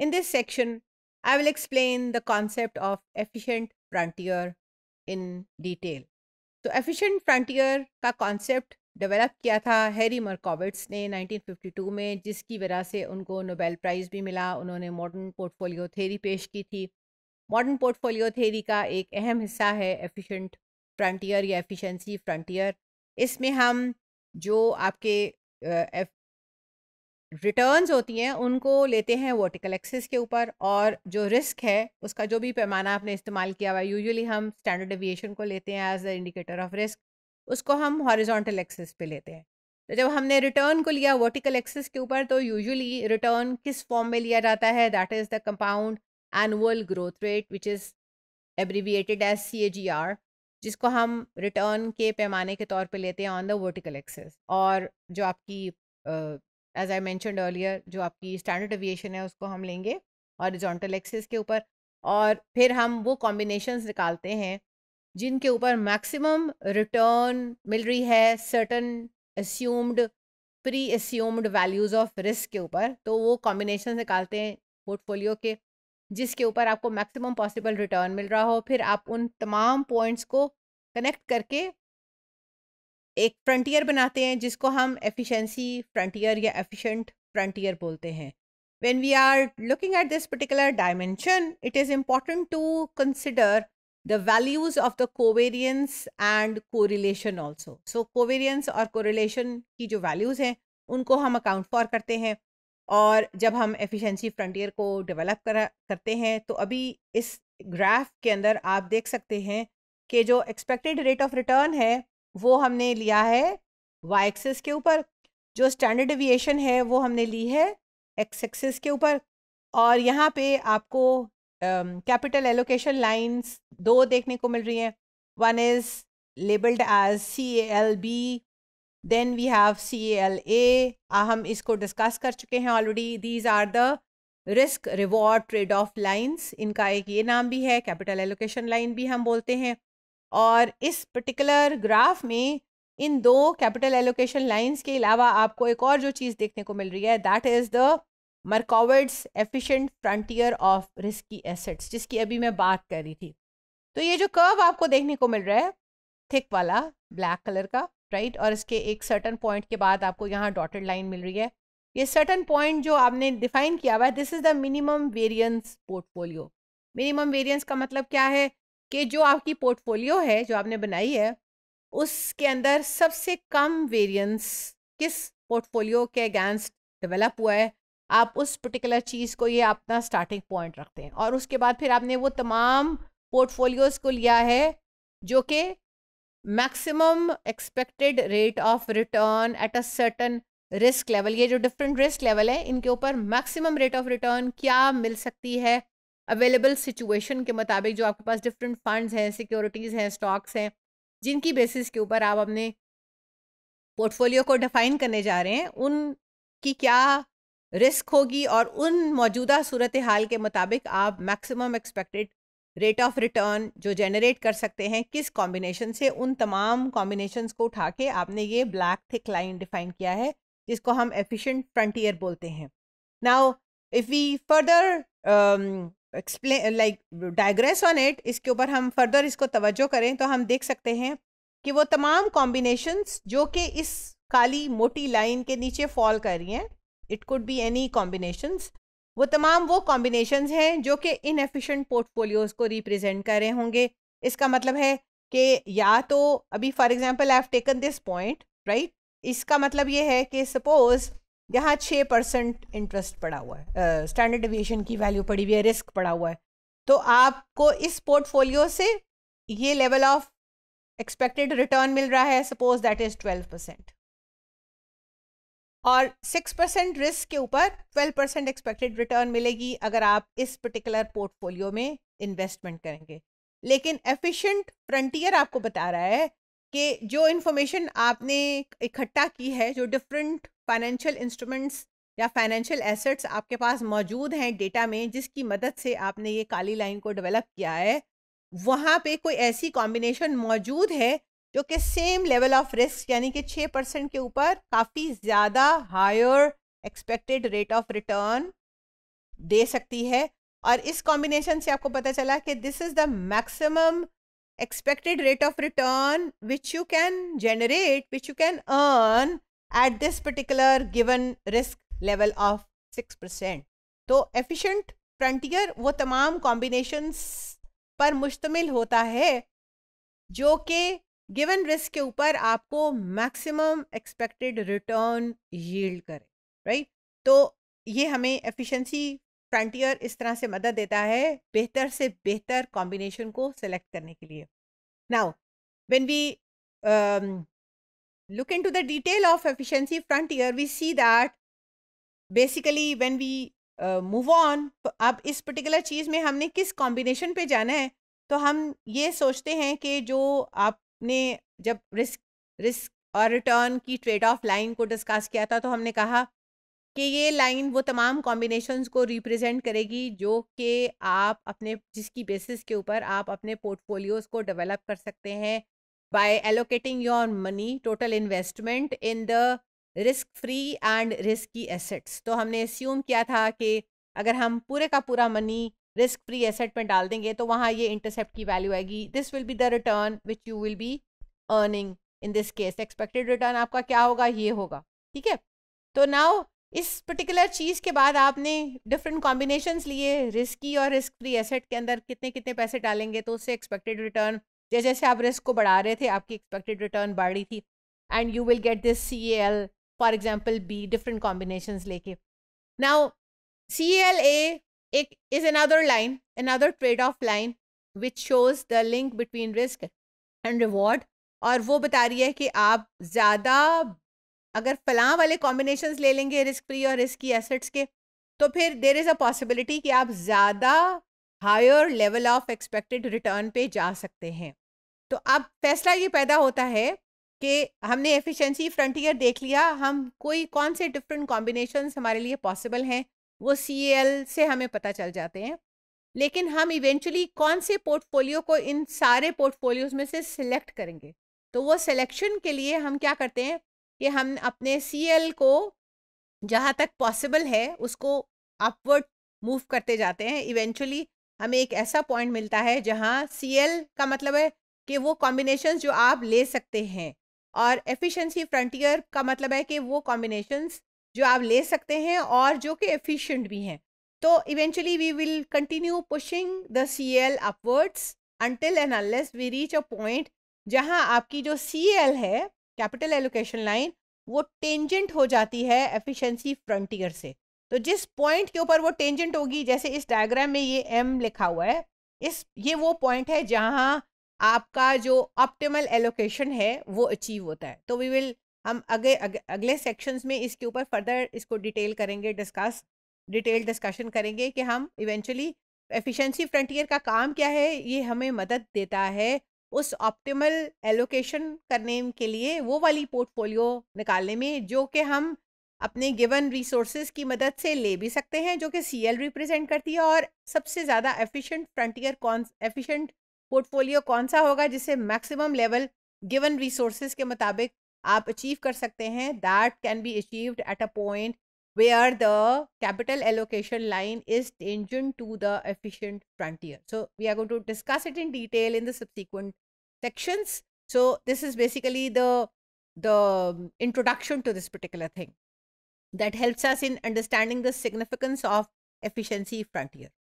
In this section, I will explain the concept of efficient frontier in detail. So efficient frontier का concept develop किया था Harry मर्कोविट्स ने 1952 में जिसकी वजह से उनको नोबेल प्राइज़ भी मिला उन्होंने मॉडर्न पोर्टफोलियो थेरी पेश की थी मॉडर्न पोर्टफोलियो थेरी का एक अहम हिस्सा है एफिशिएंट फ्रंटियर या एफिशिएंसी फ्रंटियर इसमें हम जो आपके रिटर्न्स होती हैं उनको लेते हैं वर्टिकल एक्सिस के ऊपर और जो रिस्क है उसका जो भी पैमाना आपने इस्तेमाल किया हुआ है यूजुअली हम स्टैंडर्ड डेविएशन को लेते हैं as the indicator of risk उसको हम हॉरिजॉन्टल एक्सिस पे लेते हैं तो जब हमने रिटर्न को लिया वर्टिकल एक्सिस के ऊपर तो यूजुअली रिटर्न किस फॉर्म में लिया जाता है that is the compound annual growth rate which is abbreviated as C A G R जिसको हम रिटर्न के पैमाने के तौर पे लेते हैं ऑन द वर्टिकल एक्सेस और जो आपकी एज आई मैंशन अर्लियर जो आपकी स्टैंडर्ड एविएशन है उसको हम लेंगे और रिजोंटल एक्सिस के ऊपर और फिर हम वो कॉम्बिनेशंस निकालते हैं जिनके ऊपर मैक्सिमम रिटर्न मिल रही है certain assumed pre assumed values of risk के ऊपर तो वो कॉम्बिनेशन निकालते हैं पोर्टफोलियो के जिसके ऊपर आपको मैक्सिमम पॉसिबल रिटर्न मिल रहा हो फिर आप उन तमाम पॉइंट्स को कनेक्ट करके एक फ्रंटियर बनाते हैं जिसको हम एफिशिएंसी फ्रंटियर या एफिशिएंट फ्रंटियर बोलते हैं when we are looking at this particular dimension it is important to consider the values of the covariance and correlation also so covariance और कोरिलेशन की जो वैल्यूज़ हैं उनको हम अकाउंट फॉर करते हैं और जब हम एफिशेंसी फ्रंटियर को डेवलप कर करते हैं तो अभी इस ग्राफ के अंदर आप देख सकते हैं कि जो एक्सपेक्टेड रेट ऑफ रिटर्न है वो हमने लिया है वाई एक्सेस के ऊपर जो स्टैंडर्ड एविएशन है वो हमने ली है एक्स एक्सेस के ऊपर और यहाँ पे आपको कैपिटल एलोकेशन लाइंस दो देखने को मिल रही हैं one is labelled as C L B then we have C L A हम इसको डिस्कस कर चुके हैं already these are the risk reward trade off lines इनका एक ये नाम भी है कैपिटल एलोकेशन लाइन भी हम बोलते हैं और इस पर्टिकुलर ग्राफ में इन दो कैपिटल एलोकेशन लाइंस के अलावा आपको एक और जो चीज़ देखने को मिल रही है that is the Markowitz's efficient frontier of risky assets जिसकी अभी मैं बात कर रही थी तो ये जो कर्व आपको देखने को मिल रहा है थिक वाला ब्लैक कलर का राइट और इसके एक सर्टन पॉइंट के बाद आपको यहाँ डॉटेड लाइन मिल रही है ये सर्टन पॉइंट जो आपने डिफाइन किया हुआ है this is the minimum variance portfolio minimum variance का मतलब क्या है कि जो आपकी पोर्टफोलियो है जो आपने बनाई है उसके अंदर सबसे कम वेरिएंस किस पोर्टफोलियो के अगेंस्ट डेवलप हुआ है आप उस पर्टिकुलर चीज़ को ये अपना स्टार्टिंग पॉइंट रखते हैं और उसके बाद फिर आपने वो तमाम पोर्टफोलियोज़ को लिया है जो कि maximum expected rate of return at a certain risk level ये जो डिफरेंट रिस्क लेवल है इनके ऊपर मैक्सिमम रेट ऑफ रिटर्न क्या मिल सकती है अवेलेबल सिचुएशन के मुताबिक जो आपके पास डिफरेंट फंड्स हैं सिक्योरिटीज़ हैं स्टॉक्स हैं जिनकी बेसिस के ऊपर आप अपने पोर्टफोलियो को डिफाइन करने जा रहे हैं उनकी क्या रिस्क होगी और उन मौजूदा सूरत हाल के मुताबिक आप maximum expected rate of return जो जनरेट कर सकते हैं किस कॉम्बिनेशन से उन तमाम कॉम्बिनेशन को उठा के आपने ये ब्लैक थिक लाइन डिफाइन किया है जिसको हम एफिशिएंट फ्रंटियर बोलते हैं now if we further explain like digress on it इसके ऊपर हम फर्दर इसको तवज्जो करें तो हम देख सकते हैं कि वो तमाम कॉम्बिनेशंस जो कि इस काली मोटी लाइन के नीचे फॉल कर रही हैं it could be any combinations वो तमाम वो कॉम्बिनेशंस हैं जो कि इनएफिशिएंट पोर्टफोलियोज़ को रिप्रेजेंट कर रहे होंगे इसका मतलब है कि या तो अभी for example I have taken this point right इसका मतलब ये है कि सपोज़ यहाँ छः परसेंट इंटरेस्ट पड़ा हुआ है स्टैंडर्ड डिविएशन की वैल्यू पड़ी हुई है रिस्क पड़ा हुआ है तो आपको इस पोर्टफोलियो से ये लेवल ऑफ एक्सपेक्टेड रिटर्न मिल रहा है suppose that is twelve percent और सिक्स परसेंट रिस्क के ऊपर ट्वेल्व परसेंट एक्सपेक्टेड रिटर्न मिलेगी अगर आप इस पर्टिकुलर पोर्टफोलियो में इन्वेस्टमेंट करेंगे लेकिन एफिशिएंट फ्रंटियर आपको बता रहा है कि जो इन्फॉर्मेशन आपने इकट्ठा की है जो डिफरेंट फाइनेंशियल इंस्ट्रूमेंट्स या फाइनेंशियल एसेट्स आपके पास मौजूद हैं डेटा में जिसकी मदद से आपने ये काली लाइन को डेवलप किया है वहाँ पे कोई ऐसी कॉम्बिनेशन मौजूद है जो कि सेम लेवल ऑफ रिस्क यानी कि छः परसेंट के ऊपर काफ़ी ज़्यादा higher expected rate of return दे सकती है और इस कॉम्बिनेशन से आपको पता चला कि this is the maximum expected rate of return which you can generate which you can earn at this particular given risk level of six percent तो एफिशिएंट फ्रंटियर वो तमाम कॉम्बिनेशंस पर मुश्तमिल होता है जो कि गिवन रिस्क के ऊपर आपको मैक्सिमम एक्सपेक्टेड रिटर्न यील्ड करे राइट तो ये हमें एफिशिएंसी फ्रंटियर इस तरह से मदद देता है बेहतर से बेहतर कॉम्बिनेशन को सेलेक्ट करने के लिए now when we look into the detail of efficiency frontier, we see that basically when we move uh, on तो अब इस पर्टिकुलर चीज़ में हमने किस कॉम्बिनेशन पे जाना है तो हम ये सोचते हैं कि जो आपने जब रिस्क रिस्क और रिटर्न की ट्रेड ऑफ लाइन को डिस्कस किया था तो हमने कहा कि ये लाइन वो तमाम कॉम्बिनेशंस को रिप्रेजेंट करेगी जो कि आप अपने जिसकी बेसिस के ऊपर आप अपने पोर्टफोलियोज़ को डेवलप कर सकते हैं by allocating your money total investment in the risk free and risky assets to humne assume kiya tha ki agar hum pure ka pura money risk free asset mein dal denge to wahan ye intercept ki value aayegi this will be the return which you will be earning in this case expected return aapka kya hoga ye hoga theek hai to now इस particular चीज़ के बाद आपने different combinations लिए risky और risk free asset के अंदर कितने कितने पैसे डालेंगे तो उससे एक्सपेक्टेड रिटर्न जैसे जैसे आप रिस्क को बढ़ा रहे थे आपकी एक्सपेक्टेड रिटर्न बढ़ रही थी and you will get this C A L for example B different combination लेके नाउ सी एल ए एक is another line another trade off line which shows the link between risk and reward और वो बता रही है कि आप ज़्यादा अगर फलां वाले कॉम्बिनेशन ले लेंगे रिस्क फ्री और रिस्क की एसेट्स के तो फिर देर इज़ अ पॉसिबिलिटी कि आप ज़्यादा higher level of expected return पे जा सकते हैं तो अब फैसला ये पैदा होता है कि हमने एफिशिएंसी फ्रंटियर देख लिया हम कोई कौन से डिफरेंट कॉम्बिनेशन हमारे लिए पॉसिबल हैं वो सी से हमें पता चल जाते हैं लेकिन हम इवेंचुअली कौन से पोर्टफोलियो को इन सारे पोर्टफोलियोज में से सिलेक्ट करेंगे तो वो सिलेक्शन के लिए हम क्या करते हैं कि हम अपने सी को जहाँ तक पॉसिबल है उसको अपवर्ड मूव करते जाते हैं इवेंचुअली हमें एक ऐसा पॉइंट मिलता है जहाँ सी का मतलब है कि वो कॉम्बिनेशन जो आप ले सकते हैं और एफिशिएंसी फ्रंटियर का मतलब है कि वो कॉम्बिनेशन जो आप ले सकते हैं और जो कि एफिशिएंट भी हैं तो eventually we will continue pushing the C L upwards until and unless we reach a point जहां आपकी जो सी एल है कैपिटल एलोकेशन लाइन वो टेंजेंट हो जाती है एफिशिएंसी फ्रंटियर से तो जिस पॉइंट के ऊपर वो टेंजेंट होगी जैसे इस डायग्राम में ये एम लिखा हुआ है इस ये वो पॉइंट है जहाँ आपका जो ऑप्टिमल एलोकेशन है वो अचीव होता है तो वी विल हम अगे अगले सेक्शंस में इसके ऊपर फर्दर इसको डिटेल करेंगे डिस्कस डिटेल डिस्कशन करेंगे कि हम इवेंचुअली एफिशिएंसी फ्रंटियर का काम क्या है ये हमें मदद देता है उस ऑप्टिमल एलोकेशन करने के लिए वो वाली पोर्टफोलियो निकालने में जो कि हम अपने गिवन रिसोर्स की मदद से ले भी सकते हैं जो कि सी एल रिप्रेजेंट करती है और सबसे ज़्यादा एफिशिएंट फ्रंटियर कौन एफिशिएंट पोर्टफोलियो कौन सा होगा जिसे मैक्सिमम लेवल गिवन रिसोर्सेज के मुताबिक आप अचीव कर सकते हैं that can be achieved at a point where the capital allocation line is tangent to the efficient frontier so we are going to discuss it in detail in the subsequent sections so this is basically the the introduction to this particular thing that helps us in understanding the significance of efficiency frontier